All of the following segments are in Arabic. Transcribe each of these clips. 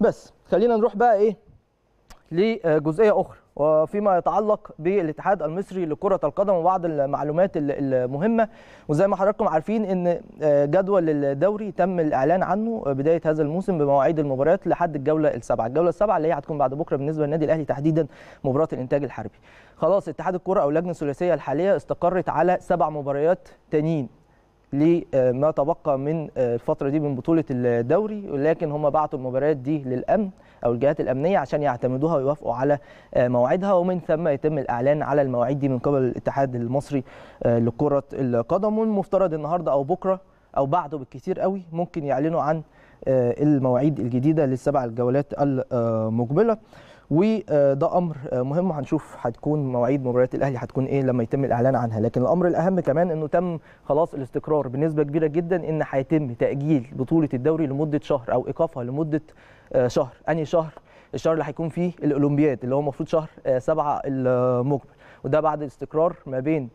بس خلينا نروح بقى ايه لجزئيه اخرى وفيما يتعلق بالاتحاد المصري لكره القدم وبعض المعلومات المهمه وزي ما حضراتكم عارفين ان آه، جدول الدوري تم الاعلان عنه آه، بدايه هذا الموسم بمواعيد المباريات لحد الجوله السابعه، الجوله السابعه اللي هي هتكون بعد بكره بالنسبه للنادي الاهلي تحديدا مباراه الانتاج الحربي. خلاص اتحاد الكره او اللجنه الثلاثيه الحاليه استقرت على سبع مباريات تانيين لما تبقى من آه، الفتره دي من بطوله الدوري ولكن هم بعتوا المباريات دي للامن او الجهات الامنيه عشان يعتمدوها ويوافقوا على آه، مواعيدها ومن ثم يتم الاعلان على المواعيد دي من قبل الاتحاد المصري آه، لكره القدم والمفترض النهارده او بكره او بعده بالكثير قوي ممكن يعلنوا عن المواعيد الجديده للسبع الجولات المقبله وده آه، امر آه، مهم هنشوف هتكون مواعيد مباريات الاهلي هتكون ايه لما يتم الاعلان عنها لكن الامر الاهم كمان انه تم خلاص الاستقرار بنسبه كبيره جدا ان هيتم تاجيل بطوله الدوري لمده شهر او ايقافها لمده آه، شهر انهي شهر الشهر اللي هيكون فيه الاولمبياد اللي هو المفروض شهر سبعة المقبل وده بعد الاستقرار ما بين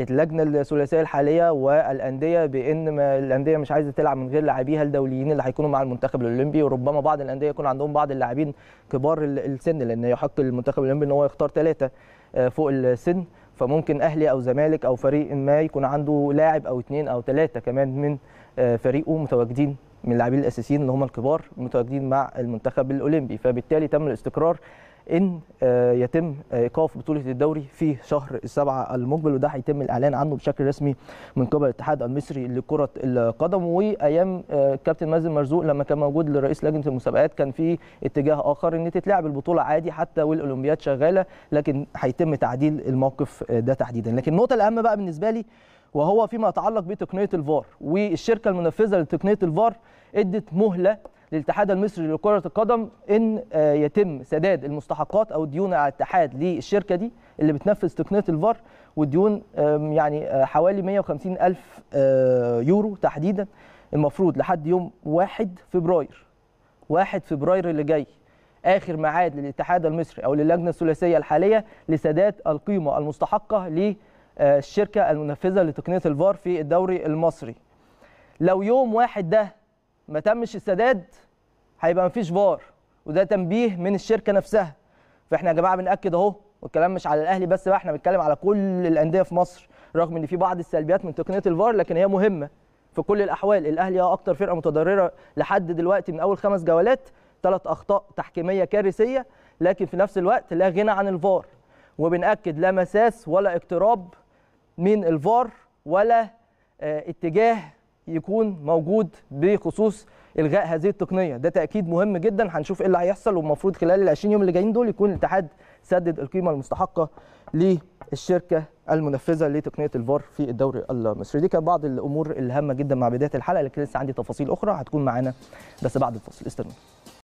اللجنه الثلاثيه الحاليه والانديه بان الانديه مش عايزه تلعب من غير لاعبيها الدوليين اللي هيكونوا مع المنتخب الاولمبي وربما بعض الانديه يكون عندهم بعض اللاعبين كبار السن لان يحق للمنتخب الاولمبي ان هو يختار ثلاثه آه، فوق السن فممكن اهلي او زمالك او فريق ما يكون عنده لاعب او اثنين او ثلاثه كمان من آه، فريقه متواجدين من اللاعبين الاساسيين اللي هم الكبار متواجدين مع المنتخب الاولمبي فبالتالي تم الاستقرار ان آه، يتم آه، ايقاف بطوله الدوري في شهر السبعه المقبل وده هيتم الاعلان عنه بشكل رسمي من قبل الاتحاد المصري لكره القدم وايام آه، كابتن مازن مرزوق لما كان موجود لرئيس لجنه المسابقات كان في اتجاه اخر ان تتلعب البطوله عادي حتى والاولمبياد شغاله لكن هيتم تعديل الموقف ده تحديدا لكن النقطه الاهم بقى بالنسبه لي وهو فيما يتعلق بتقنيه الفار والشركه المنفذه لتقنيه الفار ادت مهله للاتحاد المصري لكره القدم ان آه، يتم سداد المستحقات او ديون على الاتحاد للشركه دي اللي بتنفذ تقنيه الفار والديون يعني آه، حوالي 150 الف آه، يورو تحديدا المفروض لحد يوم 1 فبراير 1 فبراير اللي جاي اخر ميعاد للاتحاد المصري او للجنه الثلاثيه الحاليه لسداد القيمه المستحقه ل آه، الشركه المنفذه لتقنيه الفار في الدوري المصري لو يوم واحد ده ما تمش السداد هيبقى مفيش فار وده تنبيه من الشركه نفسها فاحنا يا جماعه بناكد اهو والكلام مش على الاهلي بس بقى احنا بنتكلم على كل الانديه في مصر رغم ان في بعض السلبيات من تقنيه الفار لكن هي مهمه في كل الاحوال الاهلي هو اكتر فرقه متضرره لحد دلوقتي من اول خمس جولات ثلاث اخطاء تحكيميه كارثيه لكن في نفس الوقت لا غنى عن الفار وبناكد لا مساس ولا اقتراب من الفار ولا آه، اتجاه يكون موجود بخصوص الغاء هذه التقنيه ده تاكيد مهم جدا هنشوف ايه اللي هيحصل والمفروض خلال ال 20 يوم اللي جايين دول يكون الاتحاد سدد القيمه المستحقه للشركه المنفذه لتقنيه الفار في الدوري المصري دي كانت بعض الامور الهامه جدا مع بدايه الحلقه لكن لسه عندي تفاصيل اخرى هتكون معانا بس بعد الفاصل استنوا